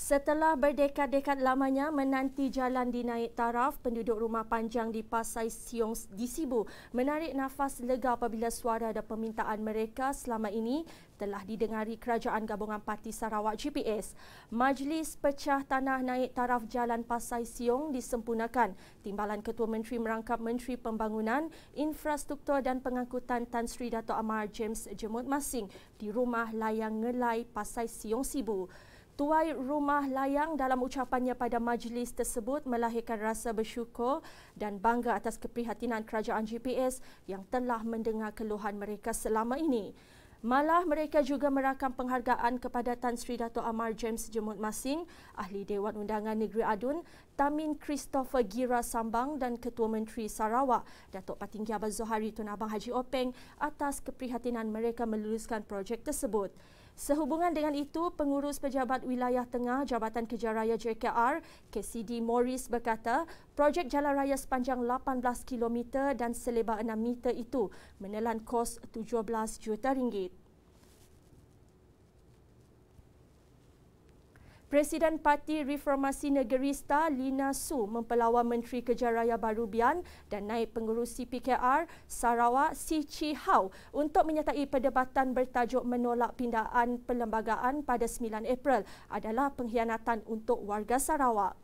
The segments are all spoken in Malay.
Setelah berdekad-dekad lamanya menanti jalan dinaik taraf, penduduk rumah panjang di Pasai Siong di Sibu menarik nafas lega apabila suara dan permintaan mereka selama ini telah didengari Kerajaan Gabungan Parti Sarawak GPS. Majlis Pecah Tanah Naik Taraf Jalan Pasai Siong disempurnakan. Timbalan Ketua Menteri merangkap Menteri Pembangunan, Infrastruktur dan Pengangkutan Tan Sri Dato' Amar James Jemut Masing di rumah layang ngelai Pasai Siong Sibu. Tuai Rumah Layang dalam ucapannya pada majlis tersebut melahirkan rasa bersyukur dan bangga atas keprihatinan kerajaan GPS yang telah mendengar keluhan mereka selama ini. Malah mereka juga merakam penghargaan kepada Tan Sri Dato' Amar James Jemut Masin, Ahli Dewan Undangan Negeri Adun Tamin Christopher Gira Sambang dan Ketua Menteri Sarawak Datuk Patinggi Abang Zohari Tun Abang Haji Openg atas keprihatinan mereka meluluskan projek tersebut. Sehubungan dengan itu, Pengurus Pejabat Wilayah Tengah Jabatan Kejar Raya JKR, KCD Morris berkata, projek jalan raya sepanjang 18 km dan selebar 6 meter itu menelan kos 17 juta ringgit. Presiden Parti Reformasi Negerista Lina Su mempelawa Menteri Kejaraya Baru Bian dan naib pengurusi PKR Sarawak Si Chi Hao untuk menyertai perdebatan bertajuk menolak pindaan perlembagaan pada 9 April adalah pengkhianatan untuk warga Sarawak.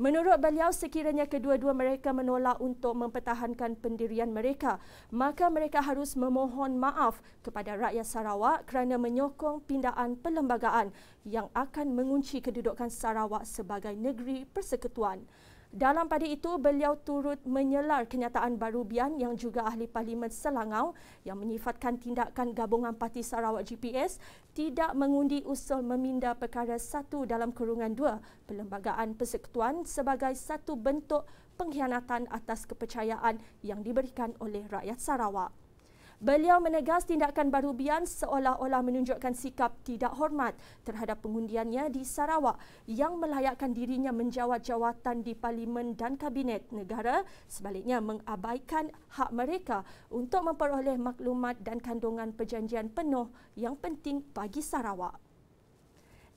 Menurut beliau, sekiranya kedua-dua mereka menolak untuk mempertahankan pendirian mereka, maka mereka harus memohon maaf kepada rakyat Sarawak kerana menyokong pindaan perlembagaan yang akan mengunci kedudukan Sarawak sebagai negeri persekutuan. Dalam pada itu, beliau turut menyelar kenyataan Barubian yang juga ahli Parlimen Selangau yang menyifatkan tindakan gabungan parti Sarawak GPS tidak mengundi usul meminda perkara satu dalam kurungan dua perlembagaan persekutuan sebagai satu bentuk pengkhianatan atas kepercayaan yang diberikan oleh rakyat Sarawak. Beliau menegas tindakan Barubian seolah-olah menunjukkan sikap tidak hormat terhadap pengundiannya di Sarawak yang melayakkan dirinya menjawat jawatan di Parlimen dan Kabinet Negara sebaliknya mengabaikan hak mereka untuk memperoleh maklumat dan kandungan perjanjian penuh yang penting bagi Sarawak.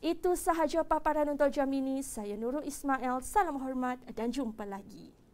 Itu sahaja paparan untuk jam ini. Saya Nurul Ismail. Salam hormat dan jumpa lagi.